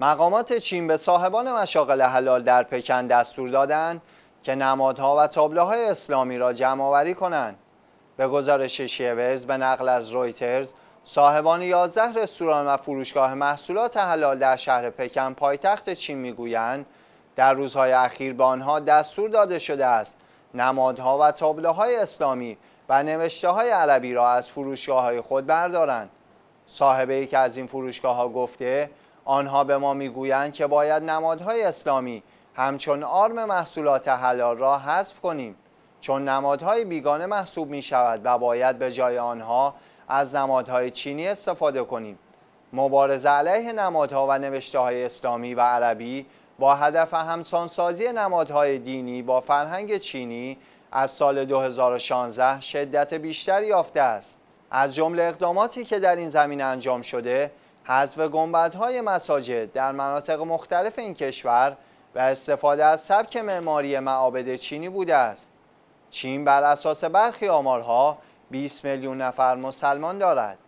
مقامات چین به صاحبان مشاغل حلال در پکن دستور دادند که نمادها و تابلوهای اسلامی را جمع آوری کنند. به گزارش شیورز به نقل از رویترز صاحبان 11 رستوران و فروشگاه محصولات حلال در شهر پکن پایتخت چین میگویند در روزهای اخیر به آنها دستور داده شده است نمادها و تابلوهای اسلامی و نوشته های عربی را از فروشگاه های خود بردارند. صاحب یکی از این فروشگاه ها گفته آنها به ما میگویند که باید نمادهای اسلامی همچون آرم محصولات حلال را حذف کنیم چون نمادهای بیگانه محسوب می شود و باید به جای آنها از نمادهای چینی استفاده کنیم مبارزه علیه نمادها و نوشته های اسلامی و عربی با هدف همسانسازی نمادهای دینی با فرهنگ چینی از سال 2016 شدت بیشتری یافته است از جمله اقداماتی که در این زمینه انجام شده حذف گنبدهای مساجد در مناطق مختلف این کشور و استفاده از سبک معماری معابد چینی بوده است. چین بر اساس برخی آمارها 20 میلیون نفر مسلمان دارد.